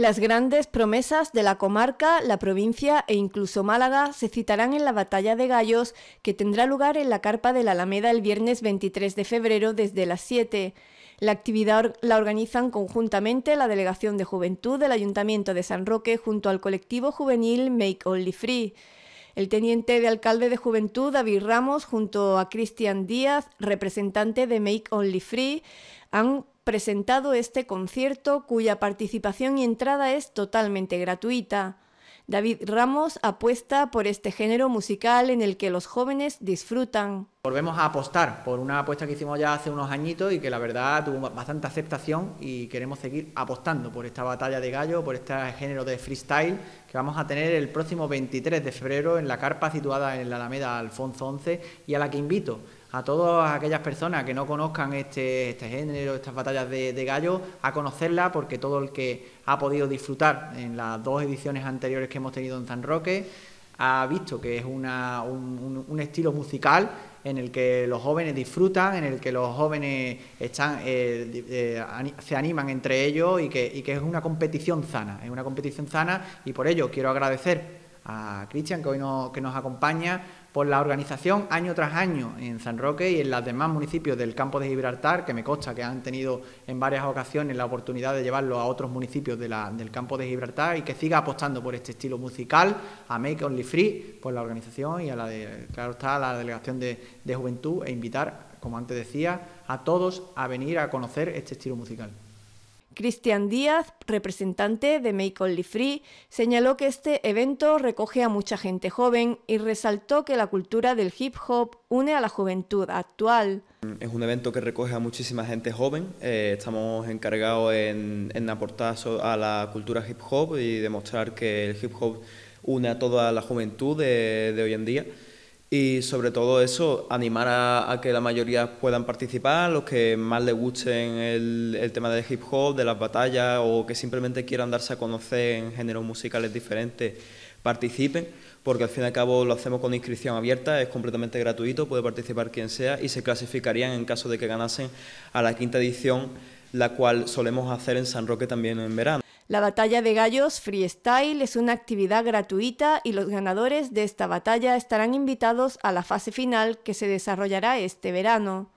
Las grandes promesas de la comarca, la provincia e incluso Málaga se citarán en la Batalla de Gallos que tendrá lugar en la carpa de la Alameda el viernes 23 de febrero desde las 7. La actividad la organizan conjuntamente la Delegación de Juventud del Ayuntamiento de San Roque junto al colectivo juvenil Make Only Free. El teniente de alcalde de Juventud, David Ramos, junto a Cristian Díaz, representante de Make Only Free, han presentado este concierto cuya participación y entrada es totalmente gratuita. David Ramos apuesta por este género musical en el que los jóvenes disfrutan. Volvemos a apostar por una apuesta que hicimos ya hace unos añitos y que la verdad tuvo bastante aceptación y queremos seguir apostando por esta batalla de gallo, por este género de freestyle que vamos a tener el próximo 23 de febrero en la carpa situada en la Alameda Alfonso 11 y a la que invito a todas aquellas personas que no conozcan este, este género, estas batallas de, gallo, a conocerla, porque todo el que ha podido disfrutar en las dos ediciones anteriores que hemos tenido en San Roque, ha visto que es una, un, estilo musical en el que los jóvenes disfrutan, en el que los jóvenes están, eh, eh, se animan entre ellos y que, y que es una competición sana, es una competición sana y por ello quiero agradecer a Cristian, que hoy que nos acompaña por la organización año tras año en San Roque y en los demás municipios del campo de Gibraltar, que me consta que han tenido en varias ocasiones la oportunidad de llevarlo a otros municipios del campo de Gibraltar y que siga apostando por este estilo musical, a Make Only Free, por la organización y a la claro está, la delegación de juventud e invitar, como antes decía, a todos a venir a conocer este estilo musical. Cristian Díaz, representante de Make Only Free, señaló que este evento recoge a mucha gente joven y resaltó que la cultura del hip hop une a la juventud actual. Es un evento que recoge a muchísima gente joven. Eh, estamos encargados en, aportar a la cultura hip hop y demostrar que el hip hop une a toda la juventud de hoy en día. Y sobre todo eso, animar a, que la mayoría puedan participar, los que más les gusten el, el, tema del hip hop, de las batallas o que simplemente quieran darse a conocer en géneros musicales diferentes, participen, porque al fin y al cabo lo hacemos con inscripción abierta, es completamente gratuito, puede participar quien sea y se clasificarían en caso de que ganasen a la quinta edición, la cual solemos hacer en San Roque también en verano. La batalla de gallos freestyle es una actividad gratuita y los ganadores de esta batalla estarán invitados a la fase final que se desarrollará este verano.